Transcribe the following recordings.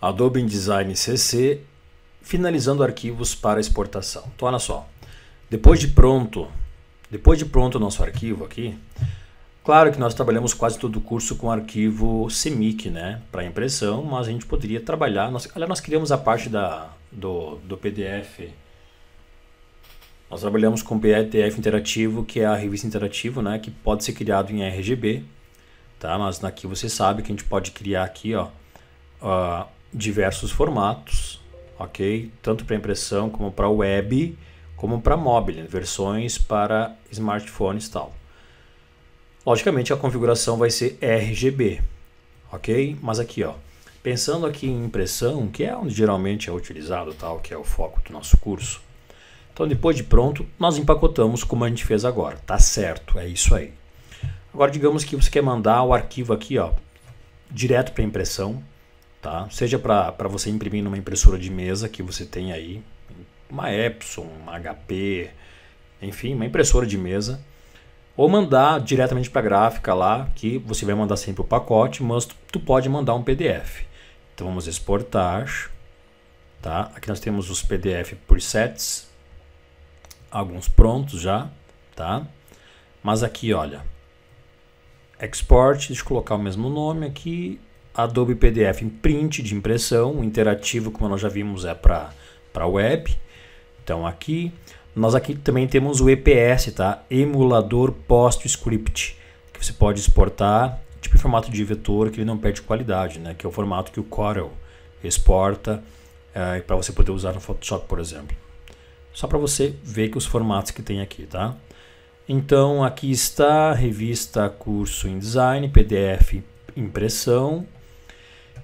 Adobe InDesign CC, finalizando arquivos para exportação. Então, olha só, depois de pronto, depois de pronto o nosso arquivo aqui, claro que nós trabalhamos quase todo o curso com arquivo CMYK, né, para impressão, mas a gente poderia trabalhar, nós, aliás, nós criamos a parte da, do, do PDF, nós trabalhamos com PDF interativo, que é a revista interativa, né, que pode ser criado em RGB, tá, mas aqui você sabe que a gente pode criar aqui, ó, uh, diversos formatos, ok? Tanto para impressão como para web, como para mobile, versões para smartphones e tal. Logicamente a configuração vai ser RGB, ok? Mas aqui, ó, pensando aqui em impressão, que é onde geralmente é utilizado, tal, que é o foco do nosso curso. Então depois de pronto, nós empacotamos como a gente fez agora, tá certo? É isso aí. Agora digamos que você quer mandar o arquivo aqui, ó, direto para impressão, tá? Seja para você imprimir numa impressora de mesa que você tem aí, uma Epson, uma HP, enfim, uma impressora de mesa, ou mandar diretamente para a gráfica lá, que você vai mandar sempre o pacote, mas tu, tu pode mandar um PDF. Então vamos exportar, tá? Aqui nós temos os PDF por sets, alguns prontos já, tá? Mas aqui, olha, export, deixa eu colocar o mesmo nome aqui, Adobe PDF em print de impressão, o interativo, como nós já vimos, é para web. Então aqui, nós aqui também temos o EPS, tá? Emulador PostScript, que você pode exportar, tipo em formato de vetor, que ele não perde qualidade, né? Que é o formato que o Corel exporta é, eh, para você poder usar no Photoshop, por exemplo. Só para você ver que os formatos que tem aqui, tá? Então aqui está revista curso InDesign, PDF impressão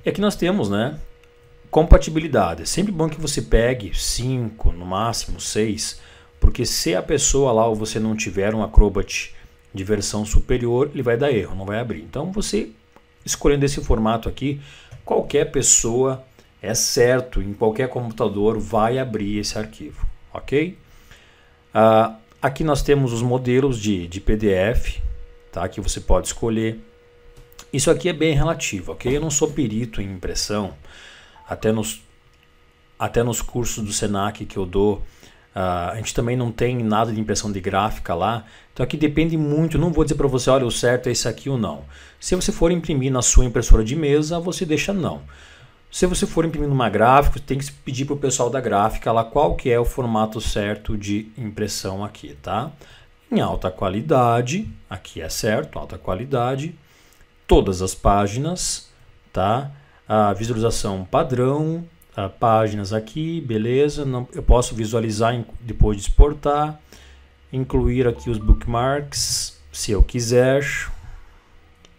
é e aqui nós temos, né? Compatibilidade. É sempre bom que você pegue 5, no máximo 6, porque se a pessoa lá ou você não tiver um Acrobat de versão superior, ele vai dar erro, não vai abrir. Então você escolhendo esse formato aqui, qualquer pessoa é certo, em qualquer computador vai abrir esse arquivo, ok? Uh, aqui nós temos os modelos de, de PDF, tá? Que você pode escolher. Isso aqui é bem relativo, ok? Eu não sou perito em impressão, até nos, até nos cursos do SENAC que eu dou. Uh, a gente também não tem nada de impressão de gráfica lá, então aqui depende muito. Não vou dizer para você, olha, o certo é esse aqui ou não. Se você for imprimir na sua impressora de mesa, você deixa não. Se você for imprimir numa gráfica, tem que pedir para o pessoal da gráfica lá qual que é o formato certo de impressão aqui, tá? Em alta qualidade, aqui é certo, alta qualidade todas as páginas, tá? A visualização padrão, a páginas aqui, beleza? Não, eu posso visualizar depois de exportar, incluir aqui os bookmarks, se eu quiser,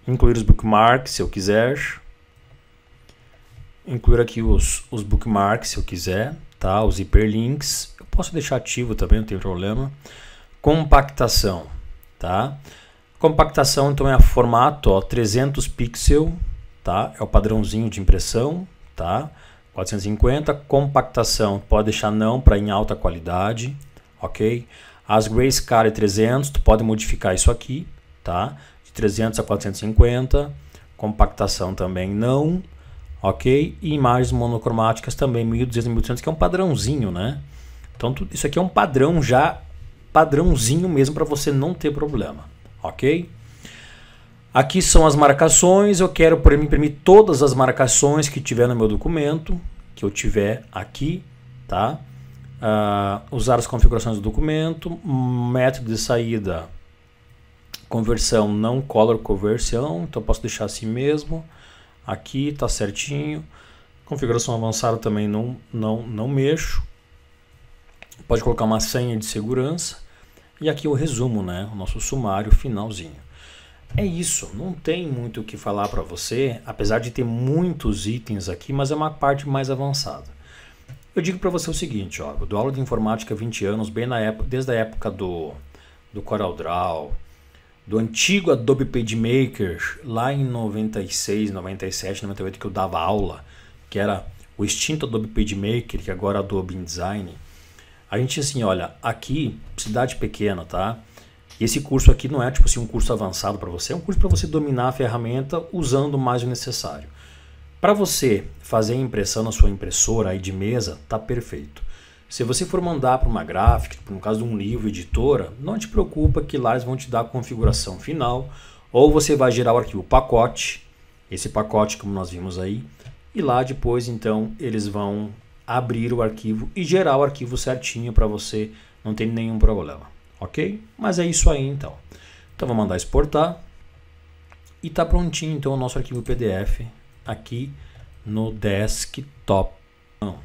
incluir os bookmarks, se eu quiser, incluir aqui os, os bookmarks, se eu quiser, tá? Os hiperlinks, eu posso deixar ativo também, não tem problema. Compactação, tá? Compactação então é o formato, ó, 300 pixel, tá? É o padrãozinho de impressão, tá? 450, compactação, pode deixar não para em alta qualidade, OK? As grayscale é 300, tu pode modificar isso aqui, tá? De 300 a 450, compactação também não, OK? E imagens monocromáticas também 1200 1300, que é um padrãozinho, né? Então, isso aqui é um padrão já padrãozinho mesmo para você não ter problema ok? Aqui são as marcações, eu quero por imprimir todas as marcações que tiver no meu documento, que eu tiver aqui, tá? Uh, usar as configurações do documento, método de saída, conversão não color conversão, então eu posso deixar assim mesmo, aqui tá certinho, configuração avançada também não, não, não mexo, pode colocar uma senha de segurança, e aqui o resumo, né? O nosso sumário finalzinho. É isso, não tem muito o que falar para você, apesar de ter muitos itens aqui, mas é uma parte mais avançada. Eu digo para você o seguinte, ó, eu dou aula de informática há 20 anos, bem na época, desde a época do, do CorelDRAW, do antigo Adobe PageMaker, lá em 96, 97, 98 que eu dava aula, que era o extinto Adobe PageMaker, que agora é Adobe InDesign. A gente assim, olha, aqui, cidade pequena, tá? esse curso aqui não é tipo assim um curso avançado para você, é um curso para você dominar a ferramenta usando mais o necessário. Para você fazer a impressão na sua impressora aí de mesa, tá perfeito. Se você for mandar para uma gráfica, tipo, no caso de um livro, editora, não te preocupa que lá eles vão te dar a configuração final, ou você vai gerar o arquivo pacote, esse pacote como nós vimos aí, e lá depois então eles vão abrir o arquivo e gerar o arquivo certinho para você, não tem nenhum problema, ok? Mas é isso aí então. Então vou mandar exportar e tá prontinho então o nosso arquivo PDF aqui no desktop. Não,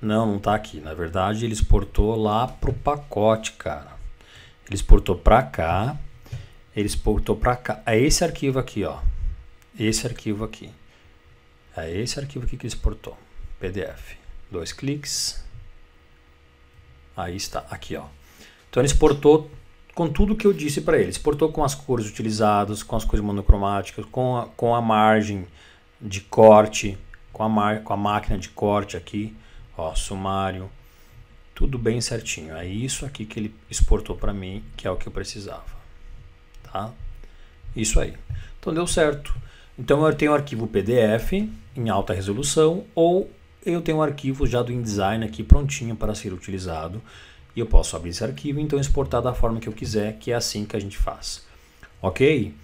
não, não tá aqui. Na verdade ele exportou lá pro pacote, cara. Ele exportou para cá, ele exportou para cá. É esse arquivo aqui, ó. Esse arquivo aqui. É esse arquivo aqui que ele exportou, PDF dois cliques. Aí está, aqui ó. Então ele exportou com tudo que eu disse para ele. Exportou com as cores utilizadas, com as cores monocromáticas, com a, com a margem de corte, com a, mar, com a máquina de corte aqui, ó, sumário, tudo bem certinho. É isso aqui que ele exportou para mim, que é o que eu precisava, tá? Isso aí. Então deu certo. Então eu tenho o arquivo PDF em alta resolução ou eu tenho um arquivo já do InDesign aqui prontinho para ser utilizado e eu posso abrir esse arquivo e então exportar da forma que eu quiser, que é assim que a gente faz. Ok?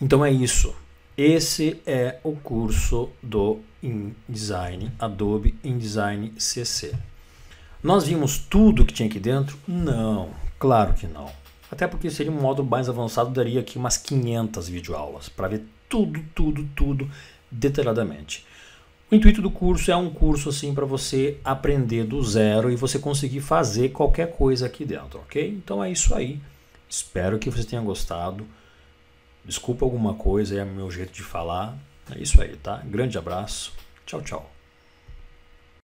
Então é isso. Esse é o curso do InDesign, Adobe InDesign CC. Nós vimos tudo que tinha aqui dentro? Não, claro que não. Até porque seria um módulo mais avançado, daria aqui umas 500 videoaulas para ver tudo, tudo, tudo detalhadamente. O intuito do curso é um curso assim para você aprender do zero e você conseguir fazer qualquer coisa aqui dentro, ok? Então é isso aí. Espero que você tenha gostado. Desculpa alguma coisa, é meu jeito de falar. É isso aí, tá? Grande abraço. Tchau, tchau.